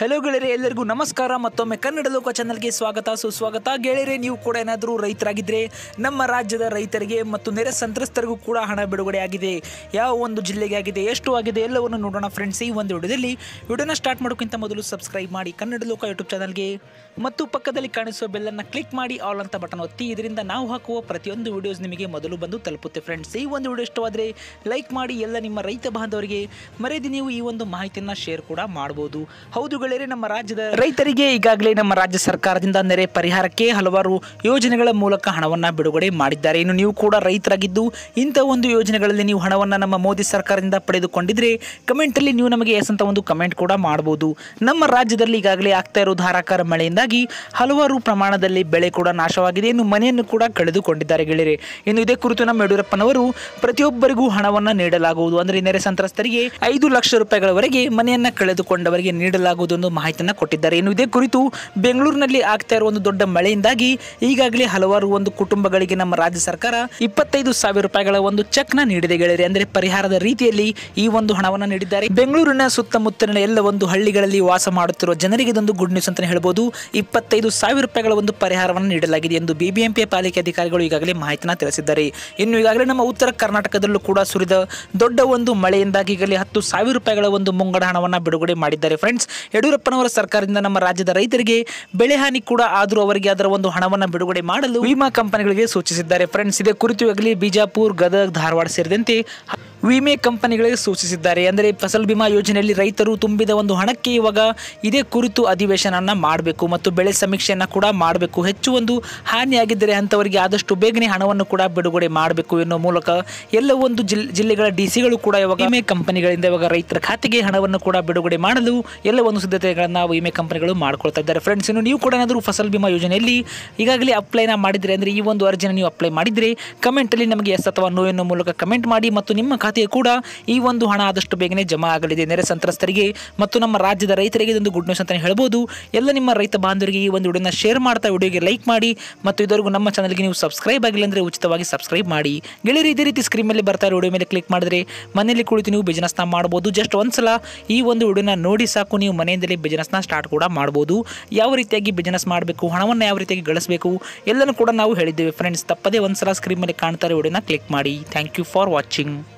hello ಗೆಳೆಯರೆ ಎಲ್ಲರಿಗೂ ನಮಸ್ಕಾರ ಮತ್ತೊಮ್ಮೆ ಕನ್ನಡ ಲೋಕ ಚಾನಲ್ಗೆ ಸ್ವಾಗತ ಸುಸ್ವಾಗತ ಗೆಳೆಯರೆ ನೀವು ಕೂಡ ಏನಾದರೂ ರೈತರಾಗಿದ್ದರೆ ನಮ್ಮ ರಾಜ್ಯದ ರೈತರಿಗೆ ಮತ್ತು ನೆರೆ ಸಂತ್ರಸ್ತರಿಗೂ ಕೂಡ ಹಣ ಬಿಡುಗಡೆ ಆಗಿದೆ ಯಾವ ಒಂದು ಜಿಲ್ಲೆಗೆ ಆಗಿದೆ ಎಷ್ಟು ಆಗಿದೆ ಎಲ್ಲವನ್ನು ನೋಡೋಣ ಫ್ರೆಂಡ್ಸ್ ಈ ಒಂದು ವಿಡಿಯೋದಲ್ಲಿ ವಿಡಿಯೋನ ಸ್ಟಾರ್ಟ್ ಮಾಡೋಕ್ಕಿಂತ ಮೊದಲು ಸಬ್ಸ್ಕ್ರೈಬ್ ಮಾಡಿ ಕನ್ನಡ ಲೋಕ ಯೂಟ್ಯೂಬ್ ಚಾನಲ್ಗೆ ಮತ್ತು ಪಕ್ಕದಲ್ಲಿ ಕಾಣಿಸುವ ಬೆಲ್ಲನ್ನು ಕ್ಲಿಕ್ ಮಾಡಿ ಆಲ್ ಅಂತ ಬಟನ್ ಒತ್ತಿ ಇದರಿಂದ ನಾವು ಹಾಕುವ ಪ್ರತಿಯೊಂದು ವಿಡಿಯೋಸ್ ನಿಮಗೆ ಮೊದಲು ಬಂದು ತಲುಪುತ್ತೆ ಫ್ರೆಂಡ್ಸ್ ಈ ಒಂದು ವಿಡಿಯೋ ಇಷ್ಟವಾದರೆ ಲೈಕ್ ಮಾಡಿ ಎಲ್ಲ ನಿಮ್ಮ ರೈತ ಬಾಂಧವರಿಗೆ ಮರೆಯದೆ ನೀವು ಈ ಒಂದು ಮಾಹಿತಿಯನ್ನು ಶೇರ್ ಕೂಡ ಮಾಡ್ಬೋದು ಹೌದು ಬಂಧುಗಳೇ ನಮ್ಮ ರಾಜ್ಯದ ರೈತರಿಗೆ ಈಗಾಗಲೇ ನಮ್ಮ ರಾಜ್ಯ ಸರ್ಕಾರದಿಂದ ನೆರೆ ಪರಿಹಾರಕ್ಕೆ ಹಲವಾರು ಯೋಜನೆಗಳ ಮೂಲಕ ಹಣವನ್ನು ಬಿಡುಗಡೆ ಮಾಡಿದ್ದಾರೆ ಇನ್ನು ನೀವು ಕೂಡ ರೈತರಾಗಿದ್ದು ಇಂಥ ಒಂದು ಯೋಜನೆಗಳಲ್ಲಿ ನೀವು ಹಣವನ್ನು ನಮ್ಮ ಮೋದಿ ಸರ್ಕಾರದಿಂದ ಪಡೆದುಕೊಂಡಿದ್ರೆ ಕಮೆಂಟಲ್ಲಿ ನೀವು ನಮಗೆ ಎಸ್ ಒಂದು ಕಮೆಂಟ್ ಕೂಡ ಮಾಡಬಹುದು ನಮ್ಮ ರಾಜ್ಯದಲ್ಲಿ ಈಗಾಗಲೇ ಆಗ್ತಾ ಇರೋ ಧಾರಾಕಾರ ಮಳೆಯಿಂದಾಗಿ ಹಲವಾರು ಪ್ರಮಾಣದಲ್ಲಿ ಬೆಳೆ ಕೂಡ ನಾಶವಾಗಿದೆ ಇನ್ನು ಮನೆಯನ್ನು ಕೂಡ ಕಳೆದುಕೊಂಡಿದ್ದಾರೆ ಗೆಳೆಯರೆ ಇನ್ನು ಇದೇ ಕುರಿತು ನಮ್ಮ ಯಡಿಯೂರಪ್ಪನವರು ಪ್ರತಿಯೊಬ್ಬರಿಗೂ ಹಣವನ್ನು ನೀಡಲಾಗುವುದು ಅಂದರೆ ನೆರೆ ಸಂತ್ರಸ್ತರಿಗೆ ಐದು ಲಕ್ಷ ರೂಪಾಯಿಗಳವರೆಗೆ ಮನೆಯನ್ನು ಕಳೆದುಕೊಂಡವರಿಗೆ ನೀಡಲಾಗುವುದು ಒಂದು ಮಾಹಿತಿಯನ್ನು ಕೊಟ್ಟಿದ್ದಾರೆ ಇನ್ನು ಇದೇ ಕುರಿತು ಬೆಂಗಳೂರಿನಲ್ಲಿ ಆಗ್ತಾ ಇರುವ ಒಂದು ದೊಡ್ಡ ಮಳೆಯಿಂದಾಗಿ ಈಗಾಗಲೇ ಹಲವಾರು ಒಂದು ಕುಟುಂಬಗಳಿಗೆ ನಮ್ಮ ರಾಜ್ಯ ಸರ್ಕಾರ ಇಪ್ಪತ್ತೈದು ಸಾವಿರ ರೂಪಾಯಿಗಳ ಒಂದು ಚೆಕ್ ನ ನೀಡಿದೆ ಗೆಳೆಯರೆ ಅಂದರೆ ಪರಿಹಾರದ ರೀತಿಯಲ್ಲಿ ಈ ಒಂದು ಹಣವನ್ನು ನೀಡಿದ್ದಾರೆ ಬೆಂಗಳೂರಿನ ಸುತ್ತಮುತ್ತಲಿನ ಎಲ್ಲ ಒಂದು ಹಳ್ಳಿಗಳಲ್ಲಿ ವಾಸ ಮಾಡುತ್ತಿರುವ ಜನರಿಗೆ ಇದೊಂದು ಗುಡ್ ನ್ಯೂಸ್ ಅಂತಾನೆ ಹೇಳಬಹುದು ಇಪ್ಪತ್ತೈದು ಸಾವಿರ ರೂಪಾಯಿಗಳ ಒಂದು ಪರಿಹಾರವನ್ನು ನೀಡಲಾಗಿದೆ ಎಂದು ಬಿಬಿಎಂಪಿ ಪಾಲಿಕೆ ಅಧಿಕಾರಿಗಳು ಈಗಾಗಲೇ ಮಾಹಿತಿಯನ್ನು ತಿಳಿಸಿದ್ದಾರೆ ಇನ್ನು ಈಗಾಗಲೇ ನಮ್ಮ ಉತ್ತರ ಕರ್ನಾಟಕದಲ್ಲೂ ಕೂಡ ಸುರಿದ ದೊಡ್ಡ ಒಂದು ಮಳೆಯಿಂದಾಗಿ ಈಗಲೇ ಹತ್ತು ಸಾವಿರ ರೂಪಾಯಿಗಳ ಒಂದು ಮುಂಗಡ ಹಣವನ್ನು ಬಿಡುಗಡೆ ಮಾಡಿದ್ದಾರೆ ಫ್ರೆಂಡ್ಸ್ ಯಡಿಯೂರಪ್ಪನವರ ಸರ್ಕಾರದಿಂದ ನಮ್ಮ ರಾಜ್ಯದ ರೈತರಿಗೆ ಬೆಳೆ ಹಾನಿ ಕೂಡ ಆದರೂ ಅವರಿಗೆ ಅದರ ಒಂದು ಹಣವನ್ನು ಬಿಡುಗಡೆ ಮಾಡಲು ವಿಮಾ ಕಂಪನಿಗಳಿಗೆ ಸೂಚಿಸಿದ್ದಾರೆ ಫ್ರೆಂಡ್ಸ್ ಇದೇ ಕುರಿತು ಆಗಲಿ ಬಿಜಾಪುರ್ ಗದಗ ಧಾರವಾಡ ಸೇರಿದಂತೆ ವಿಮೆ ಕಂಪನಿಗಳಿಗೆ ಸೂಚಿಸಿದ್ದಾರೆ ಅಂದರೆ ಫಸಲ್ ಬಿಮಾ ಯೋಜನೆಯಲ್ಲಿ ರೈತರು ತುಂಬಿದ ಒಂದು ಹಣಕ್ಕೆ ಇವಾಗ ಇದೇ ಕುರಿತು ಅಧಿವೇಶನವನ್ನು ಮಾಡಬೇಕು ಮತ್ತು ಬೆಳೆ ಸಮೀಕ್ಷೆಯನ್ನು ಕೂಡ ಮಾಡಬೇಕು ಹೆಚ್ಚು ಒಂದು ಹಾನಿಯಾಗಿದ್ದರೆ ಅಂಥವರಿಗೆ ಆದಷ್ಟು ಬೇಗನೆ ಹಣವನ್ನು ಕೂಡ ಬಿಡುಗಡೆ ಮಾಡಬೇಕು ಎನ್ನುವ ಮೂಲಕ ಎಲ್ಲ ಒಂದು ಜಿಲ್ ಜಿಲ್ಲೆಗಳ ಡಿ ಸಿಗಳು ಕೂಡ ಇವಾಗ ವಿಮೆ ಕಂಪನಿಗಳಿಂದ ಇವಾಗ ರೈತರ ಖಾತೆಗೆ ಹಣವನ್ನು ಕೂಡ ಬಿಡುಗಡೆ ಮಾಡಲು ಎಲ್ಲ ಒಂದು ಸಿದ್ಧತೆಗಳನ್ನು ವಿಮೆ ಕಂಪನಿಗಳು ಮಾಡ್ಕೊಳ್ತಾ ಇದ್ದಾರೆ ಫ್ರೆಂಡ್ಸ್ ಇನ್ನು ನೀವು ಕೂಡ ಏನಾದರೂ ಫಸಲ್ ಬಿಮಾ ಯೋಜನೆಯಲ್ಲಿ ಈಗಾಗಲೇ ಅಪ್ಲೈನ ಮಾಡಿದರೆ ಅಂದರೆ ಈ ಒಂದು ಅರ್ಜಿನ ನೀವು ಅಪ್ಲೈ ಮಾಡಿದರೆ ಕಮೆಂಟಲ್ಲಿ ನಮಗೆ ಎಸ್ ಅಥವಾ ನೋ ಎನ್ನುವ ಮೂಲಕ ಕಮೆಂಟ್ ಮಾಡಿ ಮತ್ತು ನಿಮ್ಮ ಖಾತೆ ಖಾತೆಗೆ ಕೂಡ ಈ ಒಂದು ಹಣ ಆದಷ್ಟು ಬೇಗನೆ ಜಮಾ ಆಗಲಿದೆ ನೆರೆ ಸಂತ್ರಸ್ತರಿಗೆ ಮತ್ತು ನಮ್ಮ ರಾಜ್ಯದ ರೈತರಿಗೆ ಇದೊಂದು ಗುಡ್ ನ್ಯೂಸ್ ಅಂತಲೇ ಹೇಳ್ಬೋದು ಎಲ್ಲ ನಿಮ್ಮ ರೈತ ಬಾಂಧವರಿಗೆ ಈ ಒಂದು ವಿಡಿಯೋನ ಶೇರ್ ಮಾಡ್ತಾ ವಿಡಿಯೋಗೆ ಲೈಕ್ ಮಾಡಿ ಮತ್ತು ಇದುವರೆಗೂ ನಮ್ಮ ಚಾನಲ್ಗೆ ನೀವು ಸಬ್ಸ್ಕ್ರೈಬ್ ಆಗಿಲ್ಲ ಅಂದರೆ ಉಚಿತವಾಗಿ ಸಬ್ಸ್ಕ್ರೈಬ್ ಮಾಡಿ ಗೆಳೆಯರು ಇದೇ ರೀತಿ ಸ್ಕ್ರೀನ್ ಮೇಲೆ ಬರ್ತಾ ಇರೋ ವಿಡಿಯೋ ಮೇಲೆ ಕ್ಲಿಕ್ ಮಾಡಿದ್ರೆ ಮನೆಯಲ್ಲಿ ಕುಳಿತು ನೀವು ಬಿಸ್ನೆಸ್ನ ಮಾಡ್ಬೋದು ಜಸ್ಟ್ ಸಲ ಈ ಒಂದು ವಿಡಿಯೋನ ನೋಡಿ ಸಾಕು ನೀವು ಮನೆಯಿಂದಲೇ ಬಿಸ್ನೆಸ್ನ ಸ್ಟಾರ್ಟ್ ಕೂಡ ಮಾಡ್ಬೋದು ಯಾವ ರೀತಿಯಾಗಿ ಬಿಸ್ನೆಸ್ ಮಾಡಬೇಕು ಹಣವನ್ನು ಯಾವ ರೀತಿಯಾಗಿ ಗಳಿಸಬೇಕು ಎಲ್ಲನೂ ಕೂಡ ನಾವು ಹೇಳಿದ್ದೇವೆ ಫ್ರೆಂಡ್ಸ್ ತಪ್ಪದೇ ಸಲ ಸ್ಕ್ರೀನ್ ಮೇಲೆ ಕಾಣ್ತಾರೆ ವಿಡಿಯೋನ ಕ್ಲಿಕ್ ಮಾಡಿ ಥ್ಯಾಂಕ್ ಯು ಫಾರ್ ವಾಚಿಂಗ್